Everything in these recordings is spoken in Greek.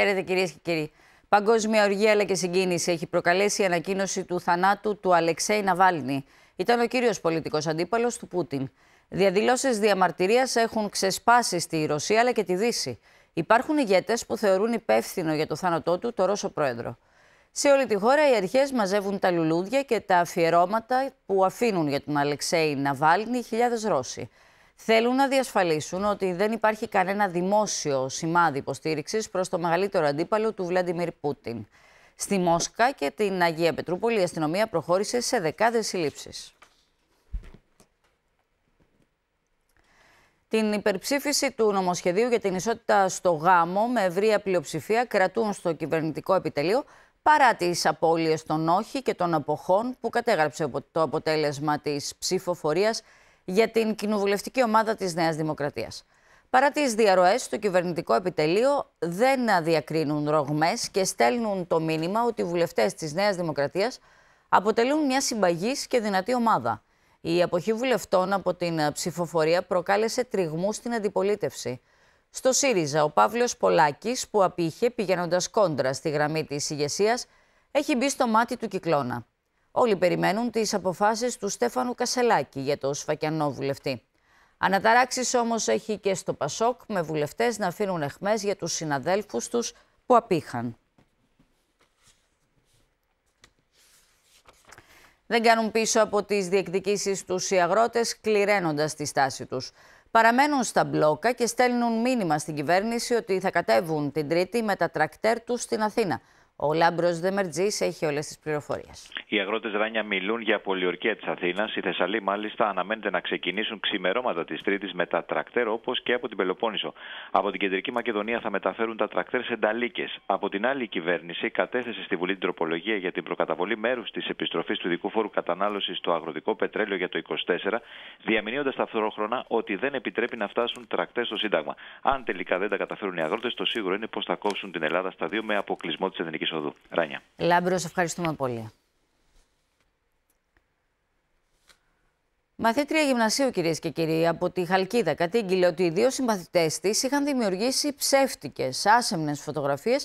Χαίρετε κυρίες και κύριοι. Παγκόσμια οργή αλλά και συγκίνηση έχει προκαλέσει η ανακοίνωση του θανάτου του Αλεξέη Ναβάλνη. Ήταν ο κύριος πολιτικός αντίπαλος του Πούτιν. Διαδηλώσεις διαμαρτυρίας έχουν ξεσπάσει στη Ρωσία αλλά και τη Δύση. Υπάρχουν ηγέτες που θεωρούν υπεύθυνο για το θάνατό του το Ρώσο πρόεδρο. Σε όλη τη χώρα οι αρχές μαζεύουν τα λουλούδια και τα αφιερώματα που αφήνουν για τον Αλεξέη Ναβάλνη χιλιάδες Ρώσοι θέλουν να διασφαλίσουν ότι δεν υπάρχει κανένα δημόσιο σημάδι υποστήριξης προς το μεγαλύτερο αντίπαλο του Βλαντιμίρ Πούτιν. Στη Μόσχα και την Αγία Πετρούπολη η αστυνομία προχώρησε σε δεκάδες συλλήψεις. Την υπερψήφιση του νομοσχεδίου για την ισότητα στο γάμο με ευρία πλειοψηφία κρατούν στο κυβερνητικό επιτελείο παρά τις απώλειες των όχι και των αποχών που κατέγραψε το αποτέλεσμα της ψηφοφορίας για την κοινοβουλευτική ομάδα της Νέας Δημοκρατίας. Παρά τις διαρροές, το κυβερνητικό επιτελείο δεν διακρίνουν ρογμές και στέλνουν το μήνυμα ότι οι βουλευτές της Νέας Δημοκρατίας αποτελούν μια συμπαγής και δυνατή ομάδα. Η αποχή βουλευτών από την ψηφοφορία προκάλεσε τριγμούς στην αντιπολίτευση. Στο ΣΥΡΙΖΑ, ο Παύλος Πολάκης, που απήχε πηγαίνοντας κόντρα στη γραμμή της ηγεσίας, έχει μπει στο μάτι του κυκλώνα. Όλοι περιμένουν τις αποφάσεις του Στέφανου Κασελάκη για το Σφακιανό βουλευτή. Αναταράξεις όμως έχει και στο Πασόκ, με βουλευτές να αφήνουν εχμές για τους συναδέλφους τους που απήχαν. Δεν κάνουν πίσω από τις διεκδικήσεις τους οι αγρότες, κληραίνοντας τη στάση τους. Παραμένουν στα μπλόκα και στέλνουν μήνυμα στην κυβέρνηση ότι θα κατέβουν την Τρίτη με τα τρακτέρ τους στην Αθήνα. Ο Λάμπρος Δεμερτζής έχει όλες τις πληροφορίες. Οι αγρότες Ράνια μιλούν για πολιορκία της Αθήνας. Οι Θεσσαλοί, μάλιστα, αναμένεται να ξεκινήσουν ξημερώματα της Τρίτης με τα τρακτέρ όπως και από την Πελοπόννησο. Από την κεντρική Μακεδονία θα μεταφέρουν τα τρακτέρ σε νταλίκες. Από την άλλη, η κυβέρνηση κατέθεσε στη Βουλή την τροπολογία για την προκαταβολή μέρους της επιστροφής του ειδικού φόρου κατανάλωσης στο αγροτικό πετρέλαιο για το 24, διαμηνύοντας ταυτόχρονα ότι δεν επιτρέπει να φτάσουν τρακτέρ στο Σύνταγμα. Αν τελικά δεν τα καταφέρουν οι αγρότες, το σίγουρο είναι πως θα κόψουν την Ελλάδα στα δύο με αποκλεισμό της Εθνικής Οδού. Ράνια. Λάμπρος, ευχαριστούμε πολύ. Μαθήτρια γυμνασίου, κυρίες και κύριοι, από τη Χαλκίδα κατήγγειλε ότι οι δύο συμμαθητέ της είχαν δημιουργήσει ψεύτικες, άσεμνες φωτογραφίες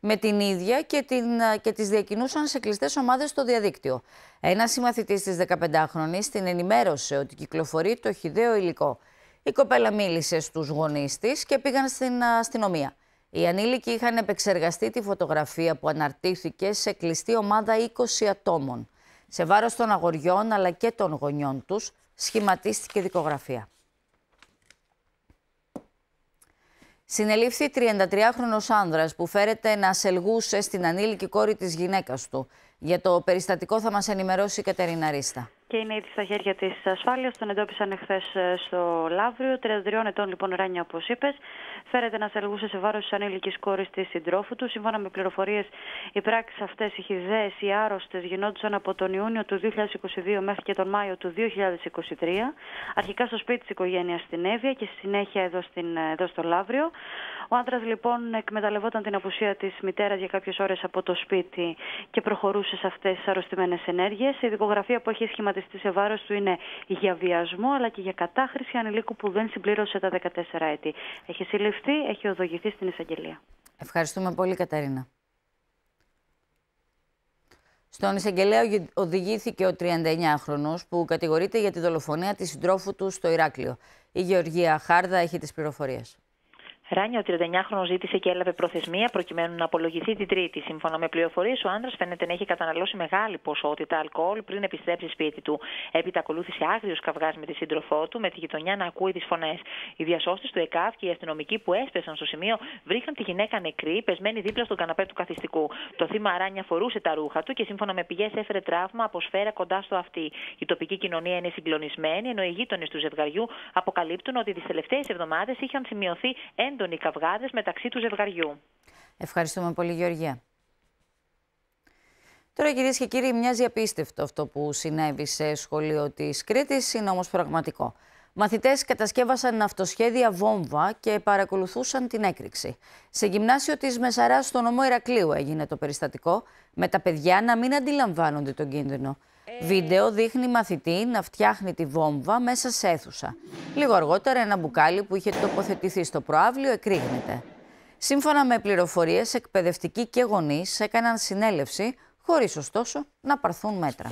με την ίδια και, την, και τις διακινούσαν σε κλειστές ομάδες στο διαδίκτυο. Ένας συμμαθητής της 15χρονης την ενημέρωσε ότι κυκλοφορεί το χιδαίο υλικό. Η κοπέλα μίλησε στους γονείς της και πήγαν στην αστυνομία. Οι ανήλικοι είχαν επεξεργαστεί τη φωτογραφία που αναρτήθηκε σε κλειστή ομάδα 20 ατόμων. Σε βάρος των αγοριών αλλά και των γονιών τους σχηματίστηκε δικογραφία. Συνελήφθη 33χρονος άνδρας που φέρεται να σελγούσε στην ανήλικη κόρη της γυναίκας του. Για το περιστατικό θα μας ενημερώσει η Κατερίνα Ρίστα και είναι ήδη στα χέρια της ασφάλειας. Τον εντόπισαν εχθές ε, στο Λαύριο. 33 ετών λοιπόν Ράνια, όπως είπες. Φέρεται να σελγούσε σε βάρος της ανήλικης κόρης της συντρόφου του. Σύμφωνα με πληροφορίες, οι πράξεις αυτές, οι χιδέε, οι άρρωστες, γινόντουσαν από τον Ιούνιο του 2022 μέχρι και τον Μάιο του 2023. Αρχικά στο σπίτι της οικογένειας στην Εύβοια και στη συνέχεια εδώ, στην, ε, εδώ στο Λαύριο. Ο άντρας λοιπόν εκμεταλλευόταν την απουσία της μητέρας για κάποιες ώρες από το σπίτι και προχωρούσε σε αυτές τις αρρωστημένες ενέργειες. Η δικογραφία που έχει σχηματιστεί καταδικαστεί σε βάρο του είναι για βιασμό αλλά και για κατάχρηση ανηλίκου που δεν συμπλήρωσε τα 14 έτη. Έχει συλληφθεί, έχει οδηγηθεί στην εισαγγελία. Ευχαριστούμε πολύ, Καταρίνα. Στον εισαγγελέα οδηγήθηκε ο 39χρονο που κατηγορείται για τη δολοφονία της συντρόφου του στο Ηράκλειο. Η Γεωργία Χάρδα έχει τις πληροφορίες. Ράνια, ο 39χρονο ζήτησε και έλαβε προθεσμία προκειμένου να απολογηθεί την Τρίτη. Σύμφωνα με πληροφορίες, ο άντρα φαίνεται να έχει καταναλώσει μεγάλη ποσότητα αλκοόλ πριν επιστρέψει σπίτι του. Έπειτα ακολούθησε άγριος καυγάς με τη σύντροφό του, με τη γειτονιά να ακούει τις φωνές. Οι διασώστες του ΕΚΑΒ και οι αστυνομικοί που έσπεσαν στο σημείο βρήκαν τη γυναίκα νεκρή, πεσμένη δίπλα στον καναπέ του καθιστικού. Το θύμα Ράνια φορούσε τα ρούχα του και σύμφωνα με πηγές έφερε τραύμα από σφαίρα κοντά στο αυτή. Η τοπική κοινωνία είναι συγκλονισμένη, ενώ οι γείτονες του ζευγαριού αποκαλύπτουν ότι τις τελευταίες εβδομάδες είχαν σημειωθεί έντονοι καυγάδες μεταξύ του ζευγαριού. Ευχαριστούμε πολύ Γεωργία. Τώρα, κυρίες και κύριοι, μοιάζει απίστευτο αυτό που συνέβη σε σχολείο της Κρήτης, είναι όμως πραγματικό. Μαθητές κατασκεύασαν αυτοσχέδια βόμβα και παρακολουθούσαν την έκρηξη. Σε γυμνάσιο της Μεσαράς, στο νομό Ηρακλείου, έγινε το περιστατικό, με τα παιδιά να μην αντιλαμβάνονται τον κίνδυνο. Βίντεο δείχνει μαθητή να φτιάχνει τη βόμβα μέσα σε αίθουσα. Λίγο αργότερα ένα μπουκάλι που είχε τοποθετηθεί στο προάβλιο εκρήγνεται. Σύμφωνα με πληροφορίες, εκπαιδευτικοί και γονείς έκαναν συνέλευση, χωρίς ωστόσο να παρθούν μέτρα.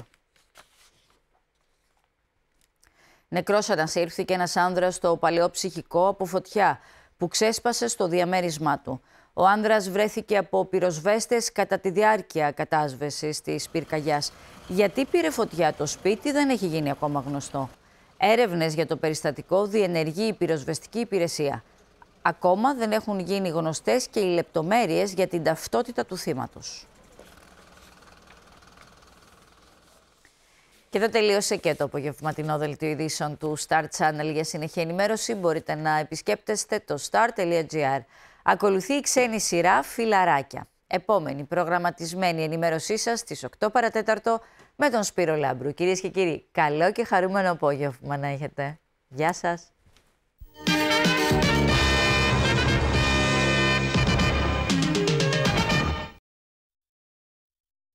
Νεκρός ανασύρθηκε ένας άνδρας στο παλαιό ψυχικό από φωτιά που ξέσπασε στο διαμέρισμά του. Ο άνδρας βρέθηκε από πυροσβέστες κατά τη διάρκεια κατάσβεσης της πυρκαγιάς. Γιατί πήρε φωτιά το σπίτι δεν έχει γίνει ακόμα γνωστό. Έρευνες για το περιστατικό διενεργεί η πυροσβεστική υπηρεσία. Ακόμα δεν έχουν γίνει γνωστές και οι λεπτομέρειες για την ταυτότητα του θύματος. Και εδώ τελείωσε και το απογευματινό δελτίο ειδήσεων του Star Channel. Για συνεχή ενημέρωση μπορείτε να επισκέπτεστε το star.gr. Ακολουθεί η ξένη σειρά Φιλαράκια. Επόμενη προγραμματισμένη ενημέρωσή σας στις 8 παρατέταρτο με τον Σπύρο Λάμπρου. Κυρίες και κύριοι, καλό και χαρούμενο απόγευμα να έχετε. Γεια σας.